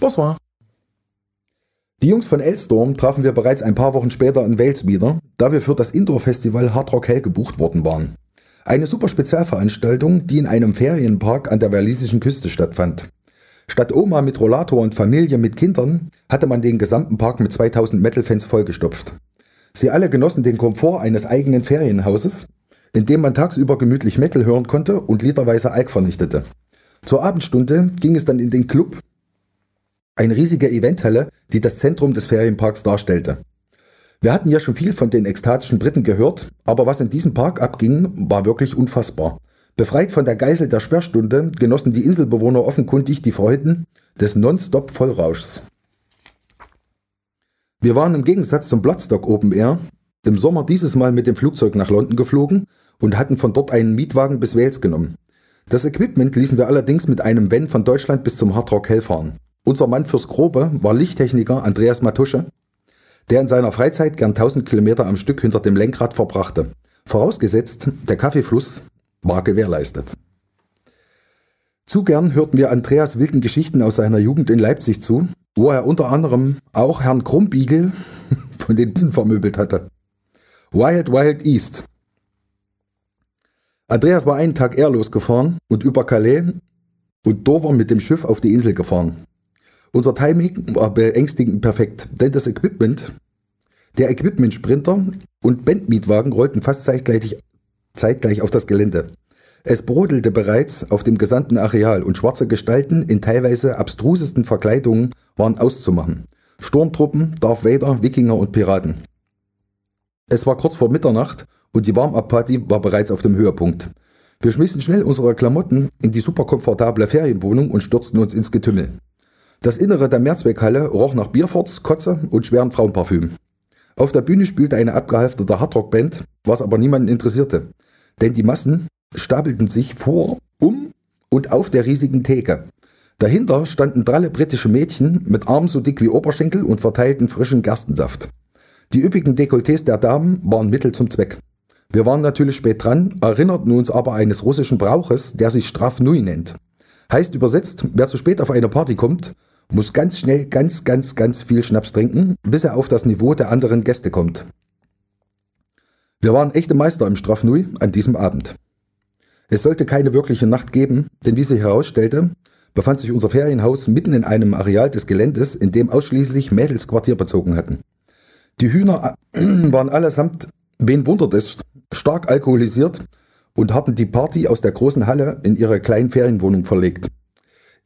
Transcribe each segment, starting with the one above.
Bonsoir. Die Jungs von Elstorm trafen wir bereits ein paar Wochen später in Wales wieder, da wir für das Indoor-Festival Hard Rock Hell gebucht worden waren. Eine super Spezialveranstaltung, die in einem Ferienpark an der walisischen Küste stattfand. Statt Oma mit Rollator und Familie mit Kindern hatte man den gesamten Park mit 2000 Metal-Fans vollgestopft. Sie alle genossen den Komfort eines eigenen Ferienhauses, in dem man tagsüber gemütlich Metal hören konnte und literweise Alk vernichtete. Zur Abendstunde ging es dann in den Club, ein riesiger Eventhalle, die das Zentrum des Ferienparks darstellte. Wir hatten ja schon viel von den ekstatischen Briten gehört, aber was in diesem Park abging, war wirklich unfassbar. Befreit von der Geisel der Sperrstunde genossen die Inselbewohner offenkundig die Freuden des Nonstop-Vollrauschs. Wir waren im Gegensatz zum Bloodstock Open Air im Sommer dieses Mal mit dem Flugzeug nach London geflogen und hatten von dort einen Mietwagen bis Wales genommen. Das Equipment ließen wir allerdings mit einem Van von Deutschland bis zum Hard Rock Hell fahren. Unser Mann fürs Grobe war Lichttechniker Andreas Matusche, der in seiner Freizeit gern 1000 Kilometer am Stück hinter dem Lenkrad verbrachte. Vorausgesetzt, der Kaffeefluss war gewährleistet. Zu gern hörten wir Andreas wilden Geschichten aus seiner Jugend in Leipzig zu, wo er unter anderem auch Herrn Krumbiegel von den Diesen vermöbelt hatte. Wild Wild East. Andreas war einen Tag ehrlos gefahren und über Calais und Dover mit dem Schiff auf die Insel gefahren. Unser Timing war beängstigend perfekt, denn das Equipment, der Equipment-Sprinter und Bandmietwagen rollten fast zeitgleich, zeitgleich auf das Gelände. Es brodelte bereits auf dem gesamten Areal und schwarze Gestalten in teilweise abstrusesten Verkleidungen waren auszumachen. Sturmtruppen, Darth Vader, Wikinger und Piraten. Es war kurz vor Mitternacht und die Warm-Up-Party war bereits auf dem Höhepunkt. Wir schmissen schnell unsere Klamotten in die superkomfortable Ferienwohnung und stürzten uns ins Getümmel. Das Innere der Mehrzweckhalle roch nach Bierforts, Kotze und schweren Frauenparfüm. Auf der Bühne spielte eine abgehalfterte Hardrockband, was aber niemanden interessierte, denn die Massen stapelten sich vor, um und auf der riesigen Theke. Dahinter standen dralle britische Mädchen mit Armen so dick wie Oberschenkel und verteilten frischen Gerstensaft. Die üppigen Dekolletés der Damen waren Mittel zum Zweck. Wir waren natürlich spät dran, erinnerten uns aber eines russischen Brauches, der sich Strafnui nennt. Heißt übersetzt, wer zu spät auf eine Party kommt, muss ganz schnell ganz, ganz, ganz viel Schnaps trinken, bis er auf das Niveau der anderen Gäste kommt. Wir waren echte Meister im Strafnui an diesem Abend. Es sollte keine wirkliche Nacht geben, denn wie sich herausstellte, befand sich unser Ferienhaus mitten in einem Areal des Geländes, in dem ausschließlich Mädels Quartier bezogen hatten. Die Hühner waren allesamt, wen wundert es, stark alkoholisiert und hatten die Party aus der großen Halle in ihre kleinen Ferienwohnung verlegt.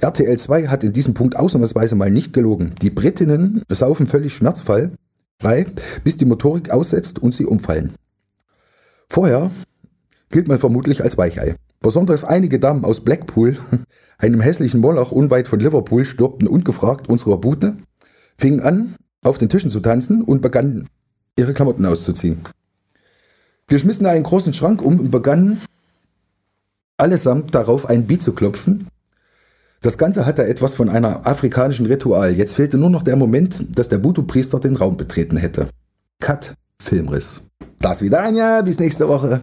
RTL 2 hat in diesem Punkt ausnahmsweise mal nicht gelogen. Die Britinnen saufen völlig schmerzfrei, bis die Motorik aussetzt und sie umfallen. Vorher gilt man vermutlich als Weichei. Besonders einige Damen aus Blackpool, einem hässlichen Moloch unweit von Liverpool, stürmten ungefragt unserer Bude, fingen an, auf den Tischen zu tanzen und begannen, ihre Klamotten auszuziehen. Wir schmissen einen großen Schrank um und begannen, allesamt darauf ein Beat zu klopfen, das Ganze hatte etwas von einer afrikanischen Ritual. Jetzt fehlte nur noch der Moment, dass der Butu-Priester den Raum betreten hätte. Cut, Filmriss. Das wieder Anja, bis nächste Woche.